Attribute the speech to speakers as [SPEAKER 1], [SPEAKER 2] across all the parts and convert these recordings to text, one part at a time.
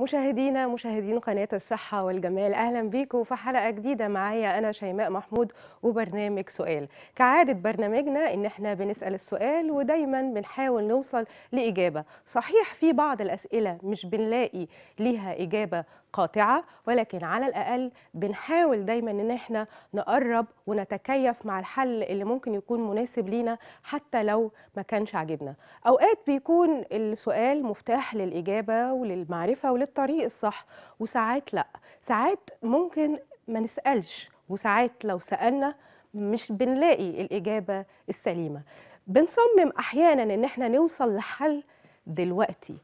[SPEAKER 1] مشاهدينا مشاهدين قناة الصحة والجمال أهلا بيكم في حلقة جديدة معايا أنا شيماء محمود وبرنامج سؤال كعادة برنامجنا إن إحنا بنسأل السؤال ودايما بنحاول نوصل لإجابة صحيح في بعض الأسئلة مش بنلاقي ليها إجابة قاطعه ولكن على الاقل بنحاول دايما ان احنا نقرب ونتكيف مع الحل اللي ممكن يكون مناسب لينا حتى لو ما كانش عاجبنا اوقات بيكون السؤال مفتاح للاجابه وللمعرفه وللطريق الصح وساعات لا ساعات ممكن ما نسالش وساعات لو سالنا مش بنلاقي الاجابه السليمه بنصمم احيانا ان احنا نوصل لحل دلوقتي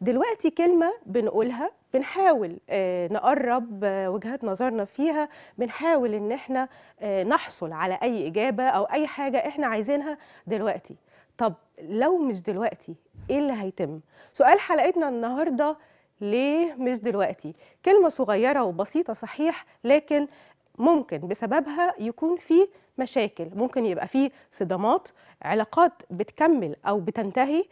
[SPEAKER 1] دلوقتي كلمه بنقولها بنحاول آه، نقرب آه، وجهات نظرنا فيها بنحاول ان احنا آه، نحصل على اي اجابه او اي حاجه احنا عايزينها دلوقتي طب لو مش دلوقتي ايه اللي هيتم سؤال حلقتنا النهارده ليه مش دلوقتي كلمه صغيره وبسيطه صحيح لكن ممكن بسببها يكون في مشاكل ممكن يبقى في صدامات علاقات بتكمل او بتنتهي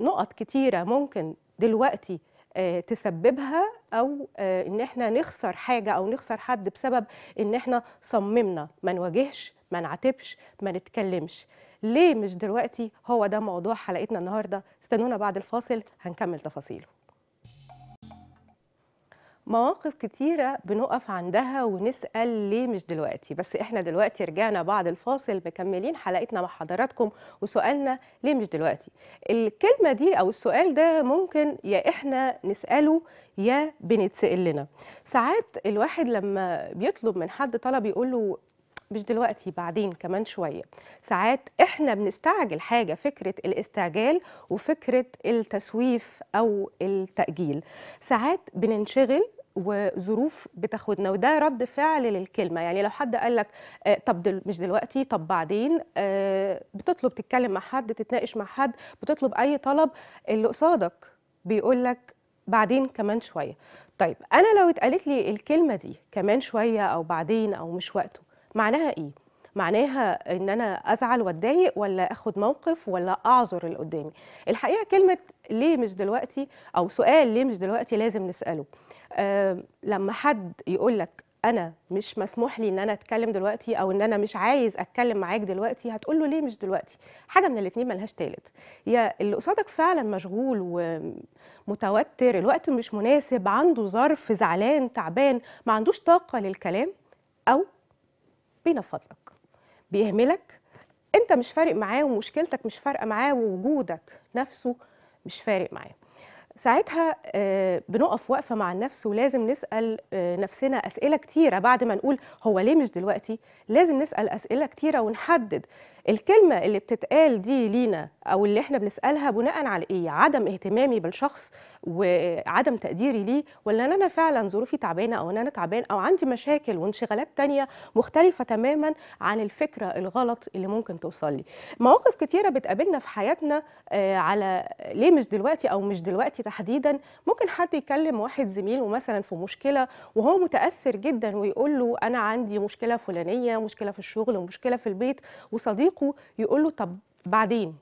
[SPEAKER 1] نقط كتيره ممكن دلوقتي آه، تسببها او آه، ان احنا نخسر حاجه او نخسر حد بسبب ان احنا صممنا ما نواجهش ما نعاتبش ما نتكلمش ليه مش دلوقتي هو ده موضوع حلقتنا النهارده استنونا بعد الفاصل هنكمل تفاصيله مواقف كتيرة بنقف عندها ونسأل ليه مش دلوقتي بس احنا دلوقتي رجعنا بعد الفاصل مكملين حلقتنا مع حضراتكم وسؤالنا ليه مش دلوقتي الكلمة دي أو السؤال ده ممكن يا احنا نسأله يا بنتسأل لنا ساعات الواحد لما بيطلب من حد طلب يقول له مش دلوقتي بعدين كمان شوية ساعات احنا بنستعجل حاجة فكرة الاستعجال وفكرة التسويف أو التأجيل ساعات بننشغل وظروف بتاخدنا وده رد فعل للكلمه يعني لو حد قال لك آه، طب دل مش دلوقتي طب بعدين آه، بتطلب تتكلم مع حد تتناقش مع حد بتطلب اي طلب اللي قصادك بيقول لك بعدين كمان شويه طيب انا لو اتقالت لي الكلمه دي كمان شويه او بعدين او مش وقته معناها ايه معناها ان انا ازعل واتضايق ولا اخد موقف ولا اعذر اللي قدامي الحقيقه كلمه ليه مش دلوقتي او سؤال ليه مش دلوقتي لازم نساله أه لما حد يقول لك انا مش مسموح لي ان انا اتكلم دلوقتي او ان انا مش عايز اتكلم معاك دلوقتي هتقول له ليه مش دلوقتي حاجه من الاثنين ملهاش تالت يا اللي قصادك فعلا مشغول ومتوتر الوقت مش مناسب عنده ظرف زعلان تعبان ما عندوش طاقه للكلام او بينفض لك بيهملك انت مش فارق معاه ومشكلتك مش فارقه معاه ووجودك نفسه مش فارق معاه ساعتها آه، بنقف واقفه مع النفس ولازم نسال آه، نفسنا اسئله كتيره بعد ما نقول هو ليه مش دلوقتي لازم نسال اسئله كتيره ونحدد الكلمه اللي بتتقال دي لينا او اللي احنا بنسالها بناء على ايه عدم اهتمامي بالشخص وعدم تقديري ليه ولا ان انا فعلا ظروفي تعبانه او ان انا تعبان او عندي مشاكل وانشغالات تانية مختلفه تماما عن الفكره الغلط اللي ممكن توصل لي مواقف كتيره بتقابلنا في حياتنا آه، على ليه مش دلوقتي او مش دلوقتي تحديدا ممكن حد يكلم واحد زميله مثلا في مشكله وهو متاثر جدا ويقول له انا عندي مشكله فلانيه مشكله في الشغل ومشكله في البيت وصديقه يقول له طب بعدين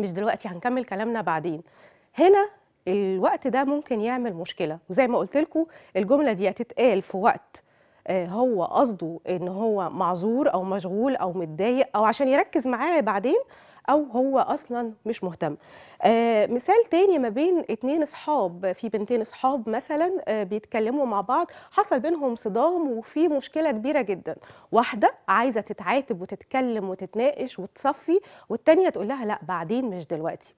[SPEAKER 1] مش دلوقتي هنكمل كلامنا بعدين هنا الوقت ده ممكن يعمل مشكله وزي ما قلت لكم الجمله دي هتتقال في وقت آه، هو قصده ان هو معذور او مشغول او متضايق او عشان يركز معاه بعدين او هو اصلا مش مهتم آه مثال تاني ما بين اتنين اصحاب في بنتين اصحاب مثلا آه بيتكلموا مع بعض حصل بينهم صدام وفي مشكله كبيره جدا واحده عايزه تتعاتب وتتكلم وتتناقش وتصفي والتانيه تقول لها لا بعدين مش دلوقتي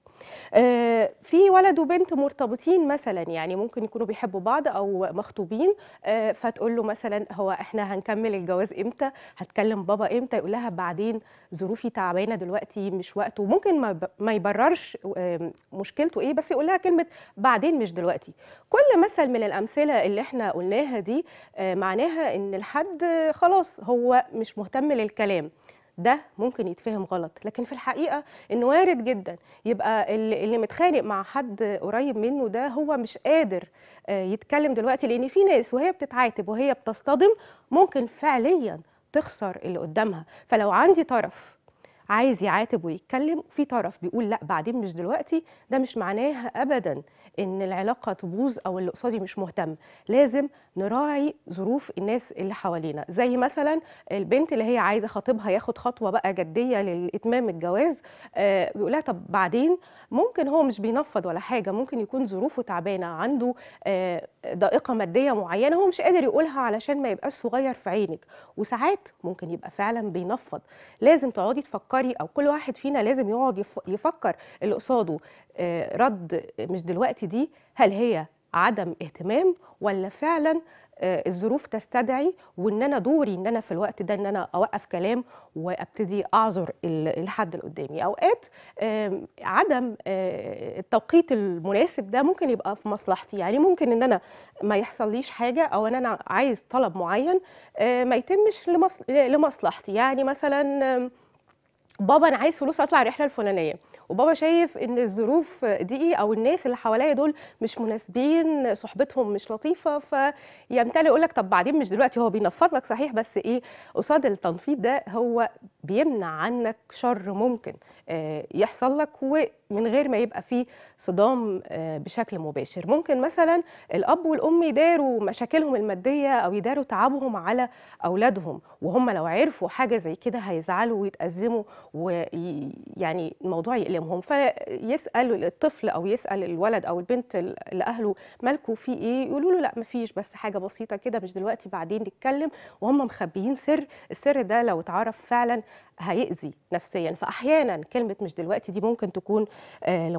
[SPEAKER 1] آه، في ولد وبنت مرتبطين مثلا يعني ممكن يكونوا بيحبوا بعض او مخطوبين آه، فتقول له مثلا هو احنا هنكمل الجواز امتى هتكلم بابا امتى يقول لها بعدين ظروفي تعبانه دلوقتي مش وقته ممكن ما, ما يبررش مشكلته ايه بس يقول لها كلمه بعدين مش دلوقتي كل مثل من الامثله اللي احنا قلناها دي آه، معناها ان الحد خلاص هو مش مهتم للكلام ده ممكن يتفهم غلط لكن في الحقيقه ان وارد جدا يبقى اللي متخانق مع حد قريب منه ده هو مش قادر آه، يتكلم دلوقتي لان في ناس وهي بتتعاتب وهي بتصطدم ممكن فعليا تخسر اللي قدامها فلو عندي طرف عايز يعاتب ويتكلم وفي طرف بيقول لا بعدين مش دلوقتي ده مش معناه ابدا ان العلاقه تبوظ او اللي قصادي مش مهتم لازم نراعي ظروف الناس اللي حوالينا زي مثلا البنت اللي هي عايزه خطيبها ياخد خطوه بقى جديه لاتمام الجواز آه بيقولها طب بعدين ممكن هو مش بينفض ولا حاجه ممكن يكون ظروفه تعبانه عنده آه ضائقه ماديه معينه هو مش قادر يقولها علشان ما يبقاش صغير في عينك وساعات ممكن يبقى فعلا بينفض لازم تقعدي تفكري عبقري او كل واحد فينا لازم يقعد يفكر اللي قصاده آه، رد مش دلوقتي دي هل هي عدم اهتمام ولا فعلا آه، الظروف تستدعي وان انا دوري ان انا في الوقت ده ان انا اوقف كلام وابتدي اعذر الحد اللي قدامي اوقات عدم آه، التوقيت المناسب ده ممكن يبقى في مصلحتي يعني ممكن ان انا ما يحصليش حاجه او ان انا عايز طلب معين ما يتمش لمصلحتي يعني مثلا بابا انا عايز فلوس اطلع الرحله الفلانيه وبابا شايف ان الظروف دي او الناس اللي حواليا دول مش مناسبين صحبتهم مش لطيفه فيمتلئ يقول لك طب بعدين مش دلوقتي هو بينفض لك صحيح بس ايه قصاد التنفيض ده هو بيمنع عنك شر ممكن آه، يحصل لك ومن غير ما يبقى فيه صدام آه، بشكل مباشر ممكن مثلا الاب والام يداروا مشاكلهم الماديه او يداروا تعبهم على اولادهم وهم لو عرفوا حاجه زي كده هيزعلوا ويتازموا ويعني الموضوع يألمهم فيسال الطفل او يسال الولد او البنت لاهله مالكوا في ايه يقولوا له لا مفيش بس حاجه بسيطه كده مش دلوقتي بعدين نتكلم وهم مخبيين سر السر ده لو اتعرف فعلا هيأذي نفسيا فأحيانا كلمة مش دلوقتي دي ممكن تكون آه،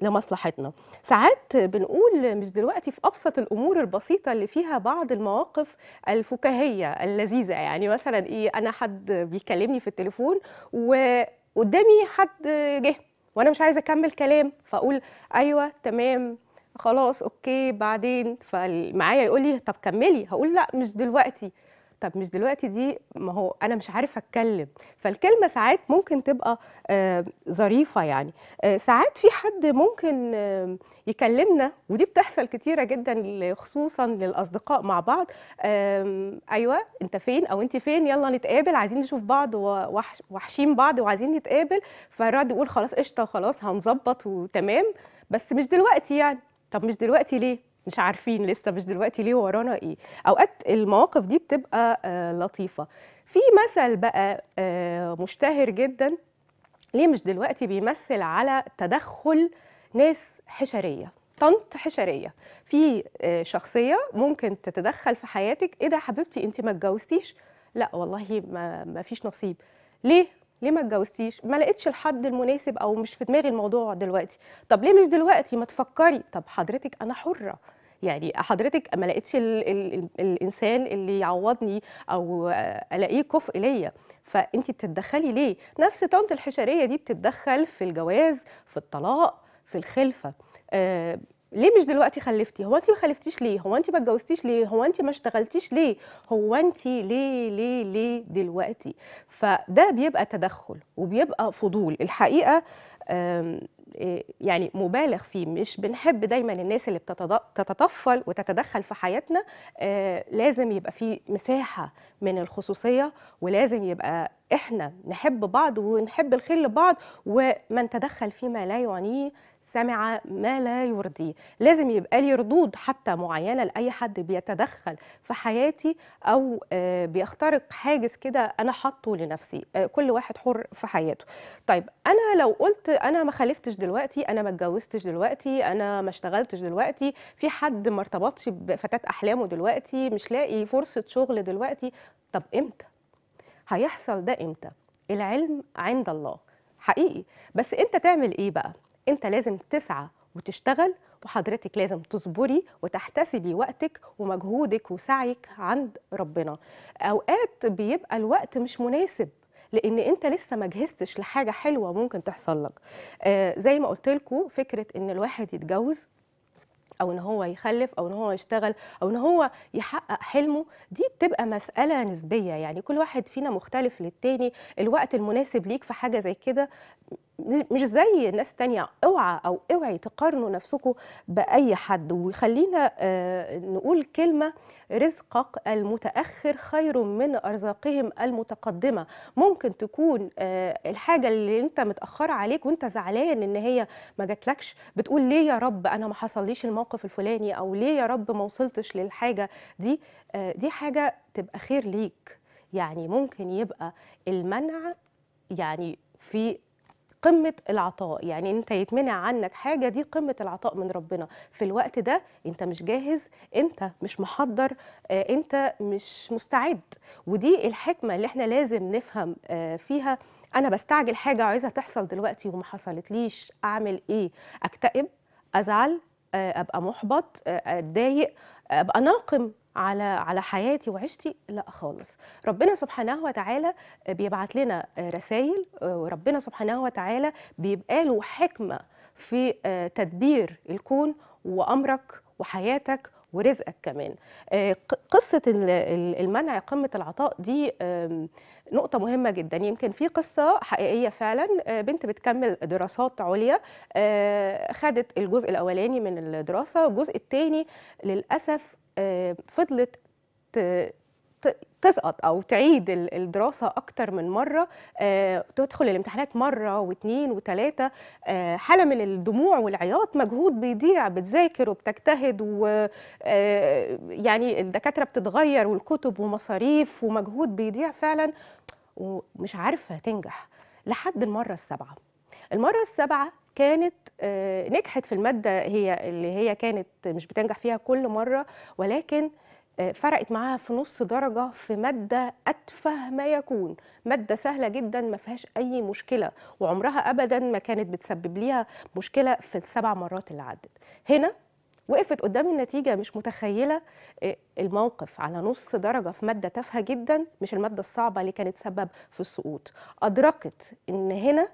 [SPEAKER 1] لمصلحتنا ساعات بنقول مش دلوقتي في أبسط الأمور البسيطة اللي فيها بعض المواقف الفكاهية اللذيذة يعني مثلا إيه أنا حد بيكلمني في التليفون وقدامي حد جه وانا مش عايزه اكمل كلام فاقول ايوه تمام خلاص اوكي بعدين فمعايا يقول لي طب كملي هقول لا مش دلوقتي طب مش دلوقتي دي ما هو انا مش عارف اتكلم فالكلمه ساعات ممكن تبقى آه، ظريفه يعني آه، ساعات في حد ممكن آه، يكلمنا ودي بتحصل كتيره جدا خصوصا للاصدقاء مع بعض ايوه انت فين او انت فين يلا نتقابل عايزين نشوف بعض وحشين بعض وعايزين نتقابل فالرد يقول خلاص قشطه خلاص هنظبط وتمام بس مش دلوقتي يعني طب مش دلوقتي ليه مش عارفين لسه مش دلوقتي ليه ورانا ايه اوقات المواقف دي بتبقى آه، لطيفه في مثل بقى آه، مشتهر جدا ليه مش دلوقتي بيمثل على تدخل ناس حشريه طنط حشريه في آه، شخصيه ممكن تتدخل في حياتك ايه ده يا حبيبتي انت ما اتجوزتيش لا والله ما, ما فيش نصيب ليه ليه ما اتجوزتيش ما لقيتش الحد المناسب او مش في دماغي الموضوع دلوقتي طب ليه مش دلوقتي ما تفكري طب حضرتك انا حره يعني حضرتك ما لقيتش الـ الـ الانسان اللي يعوضني او الاقيه كفء ليا فانت بتتدخلي ليه نفس طنط الحشريه دي بتتدخل في الجواز في الطلاق في الخلفه آه ليه مش دلوقتي خلفتي هو انت ما خلفتيش ليه هو انت ما اتجوزتيش ليه هو انت ما اشتغلتيش ليه هو انت ليه ليه ليه دلوقتي فده بيبقى تدخل وبيبقى فضول الحقيقه آه، يعني مبالغ فيه مش بنحب دايما الناس اللي بتتطفل وتتدخل في حياتنا آه، لازم يبقى في مساحه من الخصوصيه ولازم يبقى احنا نحب بعض ونحب الخير لبعض ومن تدخل فيما لا يعنيه سمع ما لا يرضيه لازم يبقى لي ردود حتى معينه لاي حد بيتدخل في حياتي او آه، بيخترق حاجز كده انا حاطه لنفسي آه، كل واحد حر في حياته طيب انا لو قلت انا ما خلفتش دلوقتي انا ما اتجوزتش دلوقتي انا ما اشتغلتش دلوقتي في حد ما ارتبطش بفتاه احلامه دلوقتي مش لاقي فرصه شغل دلوقتي طب امتى هيحصل ده امتى العلم عند الله حقيقي بس انت تعمل ايه بقى انت لازم تسعى وتشتغل وحضرتك لازم تصبري وتحتسبي وقتك ومجهودك وسعيك عند ربنا اوقات بيبقى الوقت مش مناسب لان انت لسه ما جهزتش لحاجه حلوه ممكن تحصل لك آه زي ما قلت لكم فكره ان الواحد يتجوز او ان هو يخلف او ان هو يشتغل او ان هو يحقق حلمه دي بتبقى مساله نسبيه يعني كل واحد فينا مختلف للتاني الوقت المناسب ليك في حاجه زي كده مش زي ناس تانية اوعى او اوعي تقارنوا نفسكم باي حد وخلينا آه، نقول كلمة رزقك المتأخر خير من أرزاقهم المتقدمة ممكن تكون آه، الحاجة اللي انت متأخرة عليك وانت زعلان ان هي ما جاتلكش بتقول ليه يا رب انا ما حصليش الموقف الفلاني او ليه يا رب ما وصلتش للحاجة دي آه، دي حاجة تبقى خير ليك يعني ممكن يبقى المنع يعني في قمه العطاء يعني انت يتمنع عنك حاجه دي قمه العطاء من ربنا في الوقت ده انت مش جاهز انت مش محضر آه، انت مش مستعد ودي الحكمه اللي احنا لازم نفهم آه، فيها انا بستعجل حاجه عايزها تحصل دلوقتي وما حصلتليش اعمل ايه اكتئب ازعل آه، ابقى محبط اتضايق ابقى ناقم على على حياتي وعشتي لا خالص ربنا سبحانه وتعالى بيبعت لنا رسائل وربنا سبحانه وتعالى بيبقى له حكمه في آه، تدبير الكون وامرك وحياتك ورزقك كمان آه، قصة المنع قمة العطاء دي نقطة مهمة جدا يمكن في قصة حقيقية فعلا آه، بنت بتكمل دراسات عليا خدت الجزء الأولاني من الدراسة الجزء الثاني للأسف آه، فضلت تسقط او تعيد الدراسه اكتر من مره آه، تدخل الامتحانات مره واثنين وثلاثه آه، حاله من الدموع والعياط مجهود بيضيع بتذاكر وبتجتهد و يعني الدكاتره بتتغير والكتب ومصاريف ومجهود بيضيع فعلا ومش عارفه تنجح لحد المره السابعه المره السابعه كانت آه، نجحت في المادة هي اللي هي كانت مش بتنجح فيها كل مرة ولكن آه، فرقت معاها في نص درجة في مادة أتفه ما يكون مادة سهلة جدا ما فيهاش أي مشكلة وعمرها أبدا ما كانت بتسبب ليها مشكلة في السبع مرات اللي عدت هنا وقفت قدام النتيجه مش متخيله آه، الموقف على نص درجه في ماده تافهه جدا مش الماده الصعبه اللي كانت سبب في السقوط ادركت ان هنا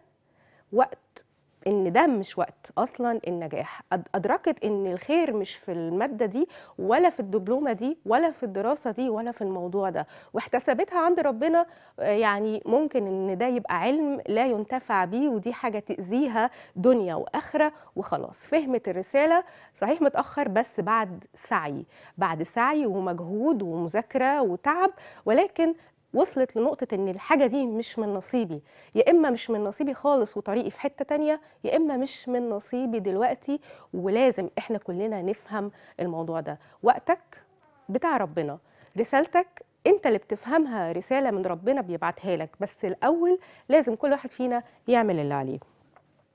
[SPEAKER 1] وقت ان ده مش وقت اصلا النجاح ادركت ان الخير مش في الماده دي ولا في الدبلومه دي ولا في الدراسه دي ولا في الموضوع ده واحتسبتها عند ربنا آه، يعني ممكن ان ده يبقى علم لا ينتفع بيه ودي حاجه تاذيها دنيا واخره وخلاص فهمت الرساله صحيح متاخر بس بعد سعي بعد سعي ومجهود ومذاكره وتعب ولكن وصلت لنقطة إن الحاجة دي مش من نصيبي يا إما مش من نصيبي خالص وطريقي في حتة تانية يا إما مش من نصيبي دلوقتي ولازم إحنا كلنا نفهم الموضوع ده وقتك بتاع ربنا رسالتك انت اللي بتفهمها رساله من ربنا بيبعتها لك بس الاول لازم كل واحد فينا يعمل اللي عليه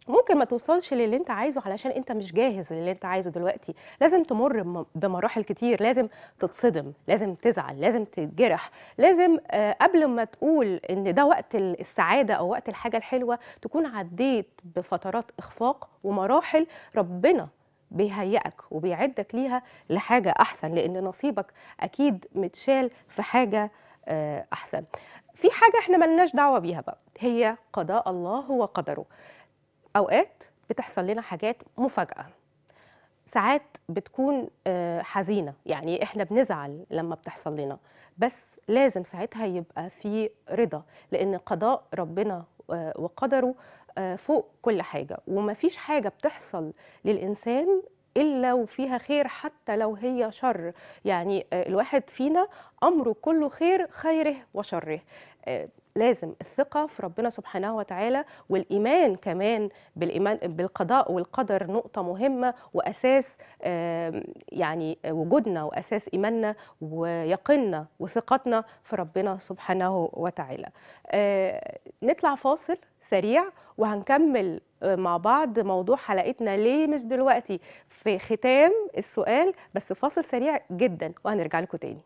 [SPEAKER 1] ممكن ما توصلش للي انت عايزه علشان انت مش جاهز للي انت عايزه دلوقتي لازم تمر بمراحل كتير لازم تتصدم لازم تزعل لازم تتجرح لازم آه، قبل ما تقول ان ده وقت السعاده او وقت الحاجه الحلوه تكون عديت بفترات اخفاق ومراحل ربنا بيهيئك وبيعدك ليها لحاجه احسن لان نصيبك اكيد متشال في حاجه آه، احسن في حاجه احنا ملناش دعوه بيها بقى هي قضاء الله وقدره اوقات بتحصل لنا حاجات مفاجاه ساعات بتكون آه، حزينه يعني احنا بنزعل لما بتحصل لنا بس لازم ساعتها يبقى في رضا لان قضاء ربنا آه، وقدره آه، فوق كل حاجه ومفيش حاجه بتحصل للانسان الا وفيها خير حتى لو هي شر يعني الواحد فينا امره كله خير خيره وشره لازم الثقة في ربنا سبحانه وتعالى والإيمان كمان بالإيمان بالقضاء والقدر نقطة مهمة وأساس يعني وجودنا وأساس إيماننا ويقيننا وثقتنا في ربنا سبحانه وتعالى آه، نطلع فاصل سريع وهنكمل آه، مع بعض موضوع حلقتنا ليه مش دلوقتي في ختام السؤال بس فاصل سريع جدا وهنرجع لكم تاني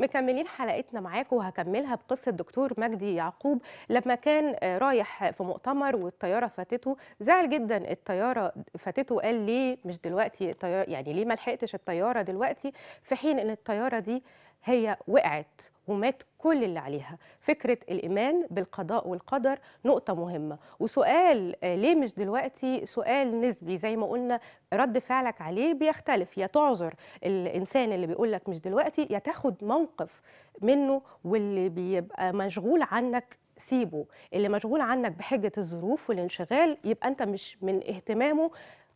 [SPEAKER 1] مكملين حلقتنا معاكم وهكملها بقصه دكتور مجدي يعقوب لما كان آه، رايح في مؤتمر والطياره فاتته زعل جدا الطياره فاتته قال ليه مش دلوقتي يعني ليه ما لحقتش الطياره دلوقتي في حين ان الطياره دي هي وقعت ومات كل اللي عليها فكرة الإيمان بالقضاء والقدر نقطة مهمة وسؤال آه، ليه مش دلوقتي سؤال نسبي زي ما قلنا رد فعلك عليه بيختلف يا تعذر الإنسان اللي بيقولك مش دلوقتي يا تاخد موقف منه واللي بيبقى مشغول عنك سيبه اللي مشغول عنك بحجة الظروف والانشغال يبقى أنت مش من اهتمامه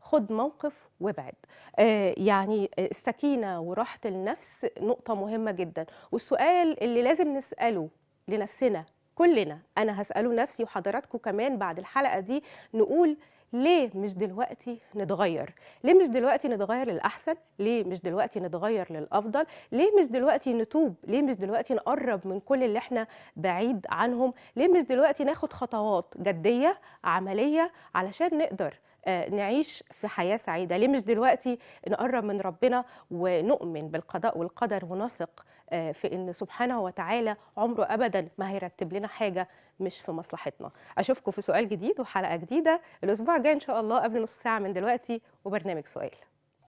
[SPEAKER 1] خد موقف وابعد آه، يعني آه، السكينه وراحه النفس نقطه مهمه جدا والسؤال اللي لازم نساله لنفسنا كلنا انا هساله نفسي وحضراتكم كمان بعد الحلقه دي نقول ليه مش دلوقتي نتغير ليه مش دلوقتي نتغير للاحسن ليه مش دلوقتي نتغير للافضل ليه مش دلوقتي نتوب ليه مش دلوقتي نقرب من كل اللي احنا بعيد عنهم ليه مش دلوقتي ناخد خطوات جديه عمليه علشان نقدر آه، نعيش في حياه سعيده ليه مش دلوقتي نقرب من ربنا ونؤمن بالقضاء والقدر ونثق آه، في ان سبحانه وتعالى عمره ابدا ما هيرتب لنا حاجه مش في مصلحتنا اشوفكم في سؤال جديد وحلقه جديده الاسبوع الجاي ان شاء الله قبل نص ساعه من دلوقتي وبرنامج سؤال